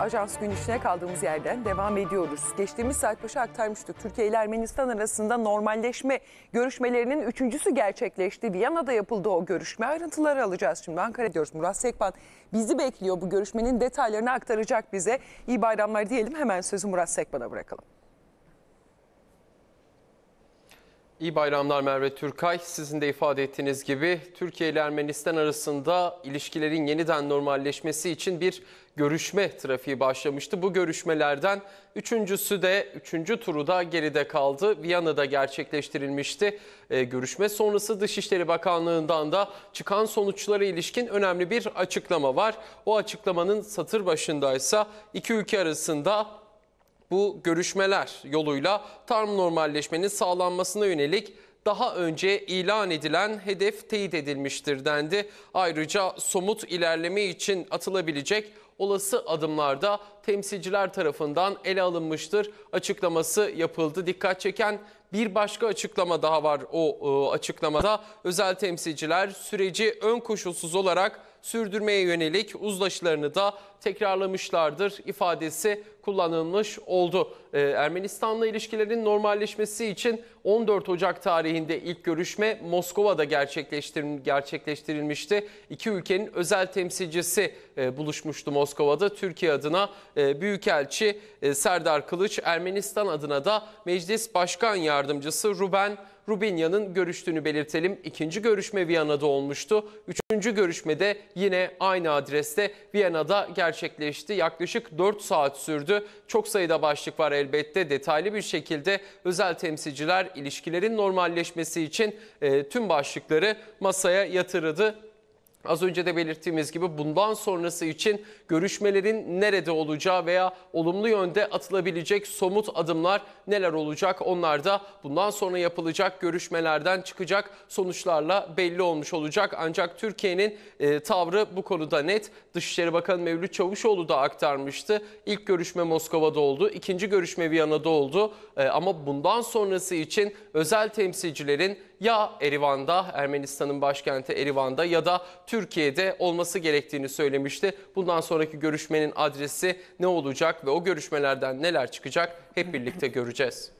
Ajans gün içine kaldığımız yerden devam ediyoruz. Geçtiğimiz saat başı aktarmıştık. Türkiye ile Ermenistan arasında normalleşme görüşmelerinin üçüncüsü gerçekleşti. Viyana'da yapıldı o görüşme. Ayrıntıları alacağız şimdi. Ankara diyoruz. Murat Sekban bizi bekliyor. Bu görüşmenin detaylarını aktaracak bize. İyi bayramlar diyelim. Hemen sözü Murat Sekban'a bırakalım. İyi bayramlar Merve Türkay. Sizin de ifade ettiğiniz gibi Türkiye ile Ermenistan arasında ilişkilerin yeniden normalleşmesi için bir görüşme trafiği başlamıştı. Bu görüşmelerden üçüncüsü de üçüncü turu da geride kaldı. Viyana'da gerçekleştirilmişti. Ee, görüşme sonrası Dışişleri Bakanlığı'ndan da çıkan sonuçlara ilişkin önemli bir açıklama var. O açıklamanın satır başındaysa iki ülke arasında bu görüşmeler yoluyla tarım normalleşmenin sağlanmasına yönelik daha önce ilan edilen hedef teyit edilmiştir dendi. Ayrıca somut ilerleme için atılabilecek olası adımlarda temsilciler tarafından ele alınmıştır açıklaması yapıldı. Dikkat çeken bir başka açıklama daha var o, o e, açıklamada. Özel temsilciler süreci ön koşulsuz olarak sürdürmeye yönelik uzlaşılarını da tekrarlamışlardır ifadesi kullanılmış oldu. Ee, Ermenistan'la ilişkilerin normalleşmesi için 14 Ocak tarihinde ilk görüşme Moskova'da gerçekleştirilmişti. İki ülkenin özel temsilcisi e, buluşmuştu Moskova'da. Türkiye adına e, Büyükelçi e, Serdar Kılıç, Ermenistan adına da Meclis Başkan Yardımcısı Ruben Rubinya'nın görüştüğünü belirtelim. İkinci görüşme Viyana'da olmuştu. Üçüncü görüşme de yine aynı adreste Viyana'da gerçekleşti. Yaklaşık 4 saat sürdü. Çok sayıda başlık var elbette. Detaylı bir şekilde özel temsilciler ilişkilerin normalleşmesi için e, tüm başlıkları masaya yatırdı. Az önce de belirttiğimiz gibi bundan sonrası için görüşmelerin nerede olacağı veya olumlu yönde atılabilecek somut adımlar neler olacak? Onlar da bundan sonra yapılacak görüşmelerden çıkacak sonuçlarla belli olmuş olacak. Ancak Türkiye'nin e, tavrı bu konuda net. Dışişleri Bakanı Mevlüt Çavuşoğlu da aktarmıştı. İlk görüşme Moskova'da oldu, ikinci görüşme Viyana'da oldu. E, ama bundan sonrası için özel temsilcilerin ya Erivan'da, Ermenistan'ın başkenti Erivan'da ya da Türkiye'de olması gerektiğini söylemişti. Bundan sonraki görüşmenin adresi ne olacak ve o görüşmelerden neler çıkacak hep birlikte göreceğiz.